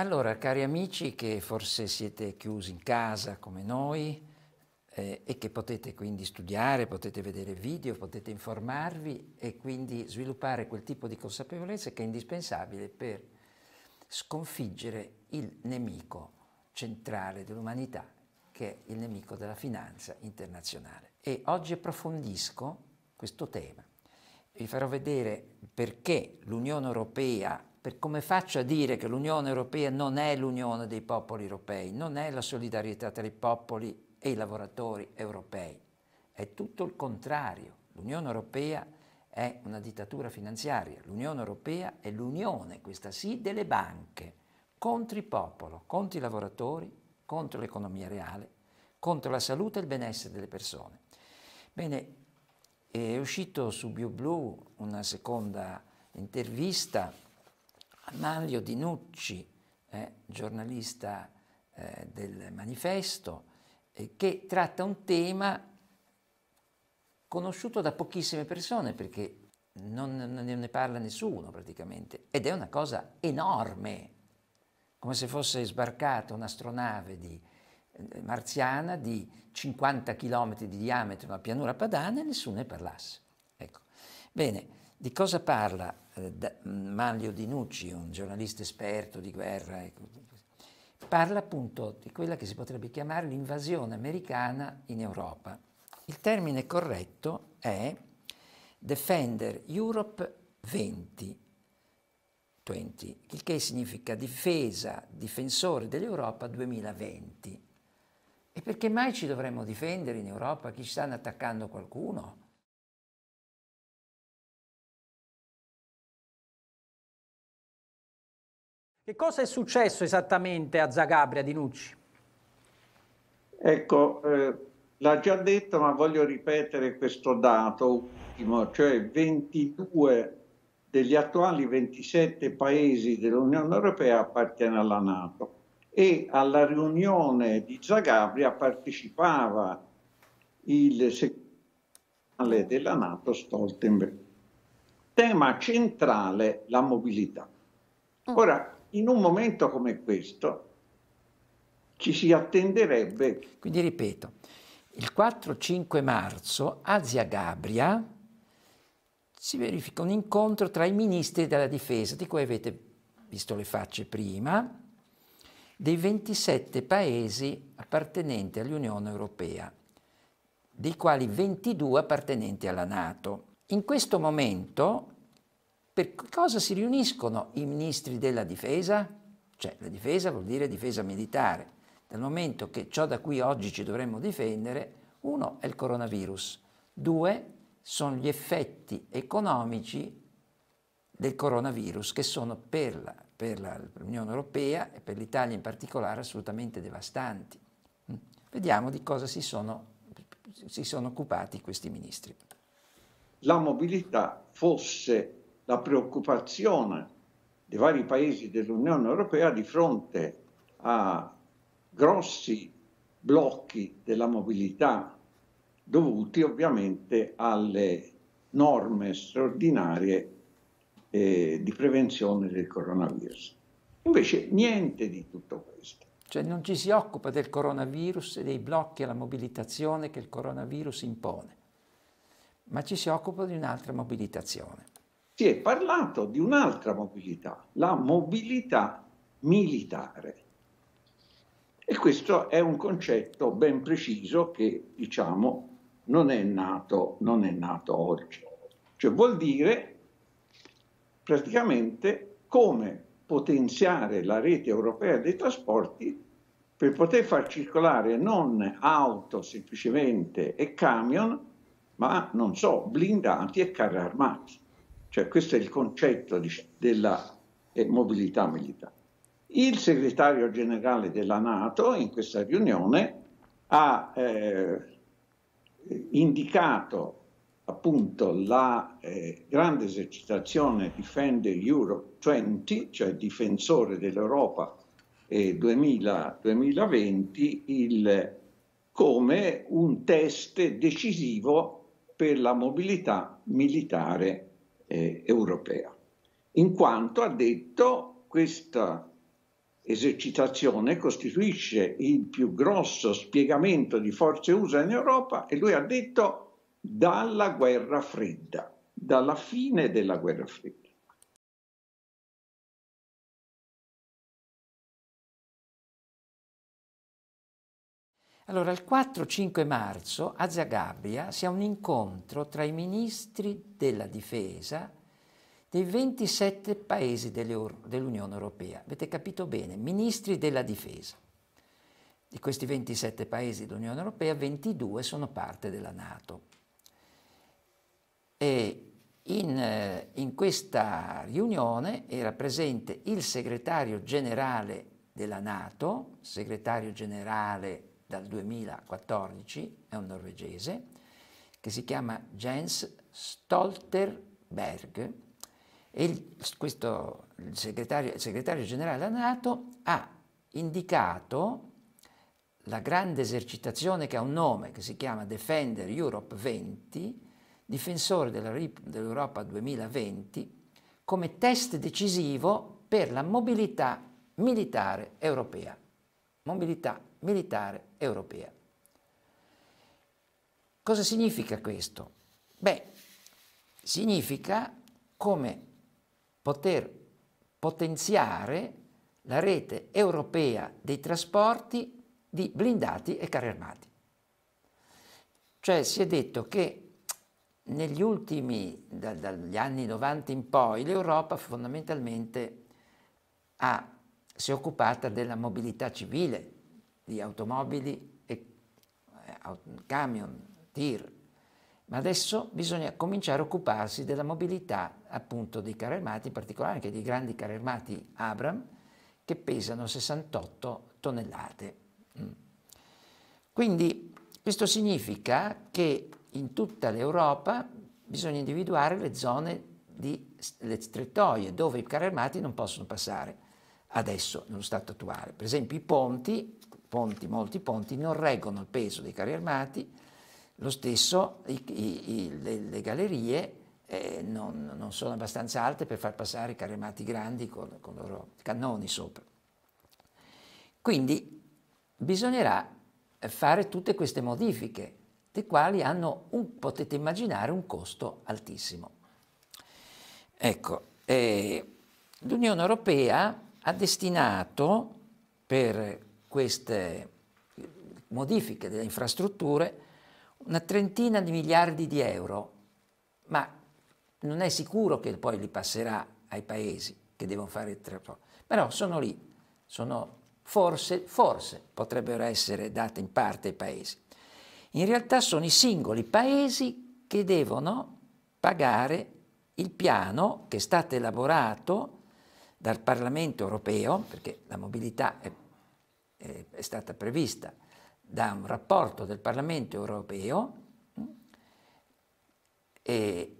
Allora, cari amici che forse siete chiusi in casa come noi eh, e che potete quindi studiare, potete vedere video, potete informarvi e quindi sviluppare quel tipo di consapevolezza che è indispensabile per sconfiggere il nemico centrale dell'umanità, che è il nemico della finanza internazionale. E oggi approfondisco questo tema. Vi farò vedere perché l'Unione Europea per come faccio a dire che l'Unione Europea non è l'unione dei popoli europei, non è la solidarietà tra i popoli e i lavoratori europei. È tutto il contrario. L'Unione Europea è una dittatura finanziaria, l'Unione Europea è l'unione, questa sì, delle banche contro il popolo, contro i lavoratori, contro l'economia reale, contro la salute e il benessere delle persone. Bene, è uscito su BioBlue una seconda intervista Amalio Dinucci, eh, giornalista eh, del Manifesto, eh, che tratta un tema conosciuto da pochissime persone perché non, non ne parla nessuno praticamente ed è una cosa enorme, come se fosse sbarcata un'astronave di, eh, marziana di 50 km di diametro, in una pianura padana e nessuno ne parlasse. Ecco. Bene, di cosa parla eh, mm, Manlio Di Nucci, un giornalista esperto di guerra, ecco, parla appunto di quella che si potrebbe chiamare l'invasione americana in Europa. Il termine corretto è Defender Europe 20, 20 il che significa difesa, difensore dell'Europa 2020. E perché mai ci dovremmo difendere in Europa? Chi stanno attaccando qualcuno? Che cosa è successo esattamente a Zagabria di Nucci? Ecco, eh, l'ha già detto, ma voglio ripetere questo dato ultimo, cioè 22 degli attuali 27 paesi dell'Unione Europea appartiene alla Nato e alla riunione di Zagabria partecipava il segretario della Nato Stoltenberg. Tema centrale, la mobilità. Mm. Ora, in un momento come questo ci si attenderebbe. Quindi ripeto, il 4-5 marzo a Zagabria si verifica un incontro tra i ministri della difesa, di cui avete visto le facce prima, dei 27 paesi appartenenti all'Unione Europea, dei quali 22 appartenenti alla Nato. In questo momento per cosa si riuniscono i ministri della difesa? Cioè la difesa vuol dire difesa militare. Dal momento che ciò da cui oggi ci dovremmo difendere, uno è il coronavirus, due sono gli effetti economici del coronavirus che sono per, la, per la, l'Unione Europea e per l'Italia in particolare assolutamente devastanti. Mm. Vediamo di cosa si sono, si sono occupati questi ministri. La mobilità fosse la preoccupazione dei vari paesi dell'Unione Europea di fronte a grossi blocchi della mobilità dovuti ovviamente alle norme straordinarie eh, di prevenzione del coronavirus. Invece niente di tutto questo. Cioè non ci si occupa del coronavirus e dei blocchi alla mobilitazione che il coronavirus impone, ma ci si occupa di un'altra mobilitazione si è parlato di un'altra mobilità, la mobilità militare. E questo è un concetto ben preciso che, diciamo, non è nato, non è nato oggi. Cioè vuol dire praticamente come potenziare la rete europea dei trasporti per poter far circolare non auto semplicemente e camion, ma non so, blindati e carri armati. Cioè questo è il concetto di, della eh, mobilità militare. Il segretario generale della Nato in questa riunione ha eh, indicato appunto la eh, grande esercitazione Defender Europe 20, cioè difensore dell'Europa eh, 2000, 2020, il, come un test decisivo per la mobilità militare eh, europea, in quanto ha detto questa esercitazione costituisce il più grosso spiegamento di forze USA in Europa e lui ha detto dalla guerra fredda, dalla fine della guerra fredda. Allora, il 4-5 marzo a Zagabria si ha un incontro tra i ministri della difesa dei 27 paesi dell'Unione Europea. Avete capito bene, ministri della difesa. Di questi 27 paesi dell'Unione Europea, 22 sono parte della Nato. E in, eh, in questa riunione era presente il segretario generale della Nato, segretario generale dal 2014, è un norvegese, che si chiama Jens Stolterberg e il, questo, il, segretario, il segretario generale della Nato ha indicato la grande esercitazione che ha un nome, che si chiama Defender Europe 20, difensore dell'Europa 2020, come test decisivo per la mobilità militare europea mobilità militare europea. Cosa significa questo? Beh, significa come poter potenziare la rete europea dei trasporti di blindati e carri armati. Cioè si è detto che negli ultimi, da, dagli anni 90 in poi, l'Europa fondamentalmente ha si è occupata della mobilità civile, di automobili, e, eh, camion, tir. Ma adesso bisogna cominciare a occuparsi della mobilità appunto dei carri armati, in particolare anche dei grandi carri armati Abram, che pesano 68 tonnellate. Mm. Quindi questo significa che in tutta l'Europa bisogna individuare le zone di le strettoie dove i carri armati non possono passare adesso nello stato attuale. Per esempio i ponti, ponti molti ponti, non reggono il peso dei carri armati, lo stesso i, i, le, le, gallerie eh, non, non, sono abbastanza alte per far passare i carri armati grandi con, con i loro cannoni sopra. Quindi bisognerà eh, fare tutte queste modifiche, le quali hanno, un, potete immaginare, un costo altissimo. Ecco, eh, l'Unione Europea ha destinato per queste modifiche delle infrastrutture una trentina di miliardi di euro, ma non è sicuro che poi li passerà ai paesi che devono fare il trasporto. Però sono lì, sono forse, forse potrebbero essere date in parte ai paesi. In realtà sono i singoli paesi che devono pagare il piano che è stato elaborato dal Parlamento europeo, perché la mobilità è, è, è stata prevista da un rapporto del Parlamento europeo, mm, e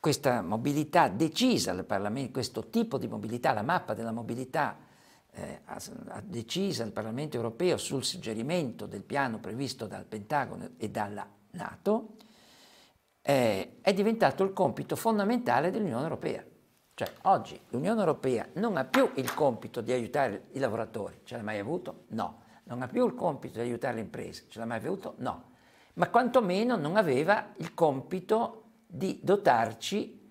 questa mobilità decisa questo tipo di mobilità, la mappa della mobilità eh, decisa al Parlamento europeo sul suggerimento del piano previsto dal Pentagono e dalla Nato, eh, è diventato il compito fondamentale dell'Unione europea. Cioè, oggi l'Unione Europea non ha più il compito di aiutare i lavoratori, ce l'ha mai avuto? No. Non ha più il compito di aiutare le imprese, ce l'ha mai avuto? No. Ma quantomeno non aveva il compito di dotarci,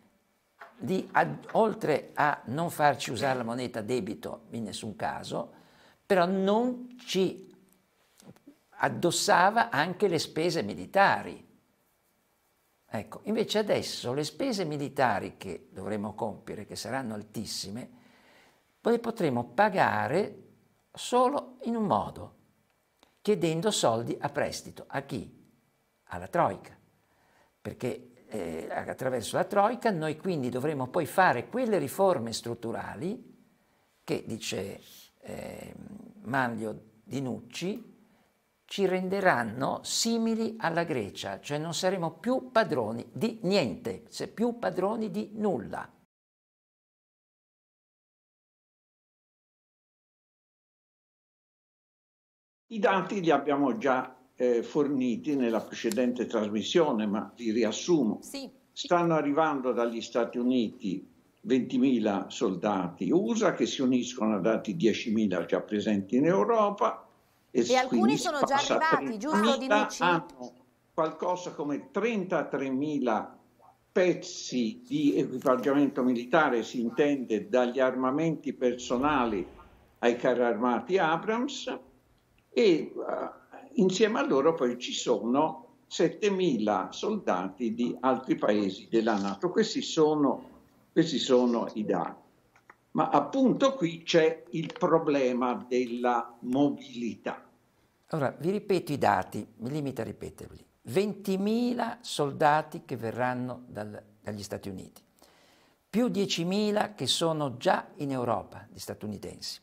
di, ad, oltre a non farci usare la moneta debito in nessun caso, però non ci addossava anche le spese militari Ecco, invece adesso le spese militari che dovremo compiere, che saranno altissime, le potremo pagare solo in un modo, chiedendo soldi a prestito. A chi? Alla Troica. Perché eh, attraverso la Troica noi quindi dovremo poi fare quelle riforme strutturali che dice eh, Manlio Di Nucci, ci renderanno simili alla Grecia, cioè non saremo più padroni di niente, se più padroni di nulla. I dati li abbiamo già eh, forniti nella precedente trasmissione, ma li riassumo. Sì. Stanno arrivando dagli Stati Uniti 20.000 soldati USA che si uniscono a dati 10.000 già presenti in Europa, e, e alcuni sono già arrivati, giusto Dinucci? Hanno qualcosa come 33.000 pezzi di equipaggiamento militare, si intende dagli armamenti personali ai carri armati Abrams, e uh, insieme a loro poi ci sono 7.000 soldati di altri paesi della Nato. Questi sono, questi sono i dati ma appunto qui c'è il problema della mobilità. Allora, vi ripeto i dati, mi limito a ripeterli. 20.000 soldati che verranno dal, dagli Stati Uniti, più 10.000 che sono già in Europa, gli statunitensi.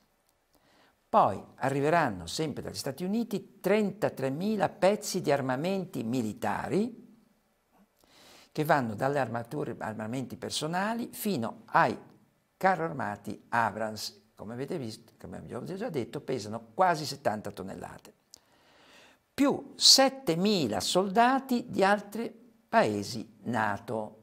Poi arriveranno sempre dagli Stati Uniti 33.000 pezzi di armamenti militari che vanno dalle armature, armamenti personali fino ai carri armati Abrams, come avete visto, come vi ho già detto, pesano quasi 70 tonnellate, più 7.000 soldati di altri paesi NATO.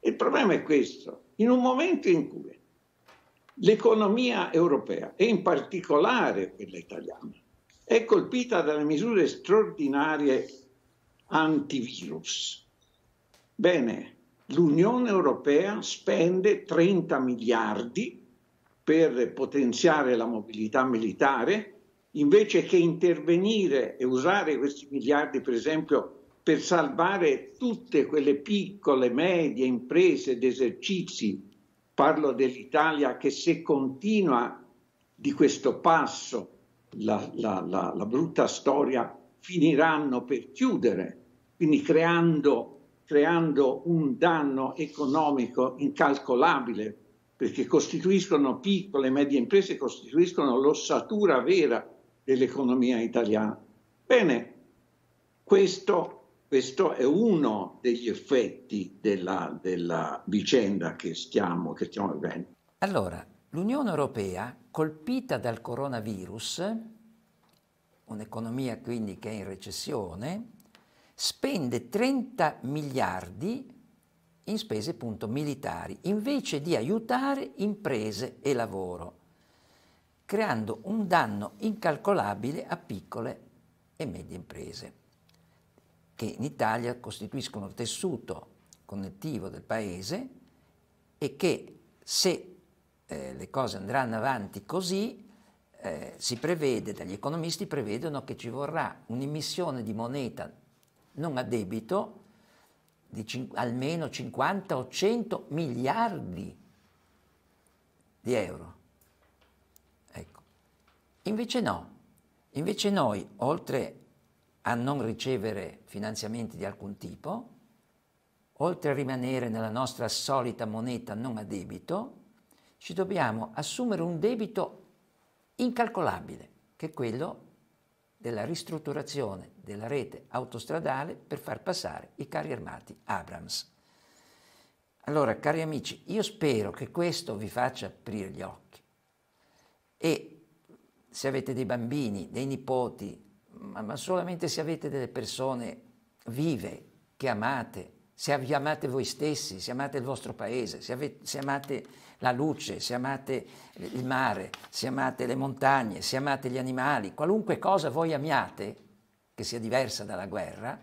Il problema è questo, in un momento in cui l'economia europea e in particolare quella italiana è colpita dalle misure straordinarie antivirus. Bene, l'Unione Europea spende 30 miliardi per potenziare la mobilità militare, invece che intervenire e usare questi miliardi, per esempio, per salvare tutte quelle piccole, medie imprese ed esercizi. Parlo dell'Italia che se continua di questo passo la, la, la, la brutta storia finiranno per chiudere, quindi creando, creando un danno economico incalcolabile, perché costituiscono piccole e medie imprese, costituiscono l'ossatura vera dell'economia italiana. Bene, questo, questo, è uno degli effetti della, della vicenda che stiamo, che stiamo vivendo. Allora, L'Unione Europea, colpita dal coronavirus, un'economia quindi che è in recessione, spende 30 miliardi in spese appunto, militari, invece di aiutare imprese e lavoro, creando un danno incalcolabile a piccole e medie imprese, che in Italia costituiscono il tessuto connettivo del Paese e che se eh, le cose andranno avanti così, eh, si prevede, dagli economisti prevedono che ci vorrà un'emissione di moneta non a debito di cin- almeno 50 o 100 miliardi di euro. Ecco. Invece no, invece noi, oltre a non ricevere finanziamenti di alcun tipo, oltre a rimanere nella nostra solita moneta non a debito, ci dobbiamo assumere un debito incalcolabile, che è quello della ristrutturazione della rete autostradale per far passare i carri armati Abrams. Allora, cari amici, io spero che questo vi faccia aprire gli occhi e se avete dei bambini, dei nipoti, ma, ma solamente se avete delle persone vive che amate, se amate voi stessi, se amate il vostro paese, se, avete, se, amate la luce, se amate il mare, se amate le montagne, se amate gli animali, qualunque cosa voi amiate, che sia diversa dalla guerra,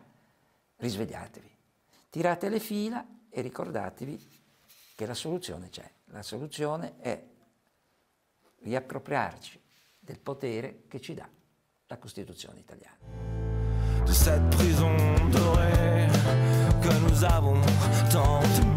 risvegliatevi. Tirate le fila e ricordatevi che la soluzione c'è. La soluzione è riappropriarci del potere che ci dà la Costituzione italiana. De cette prison nous avons tant de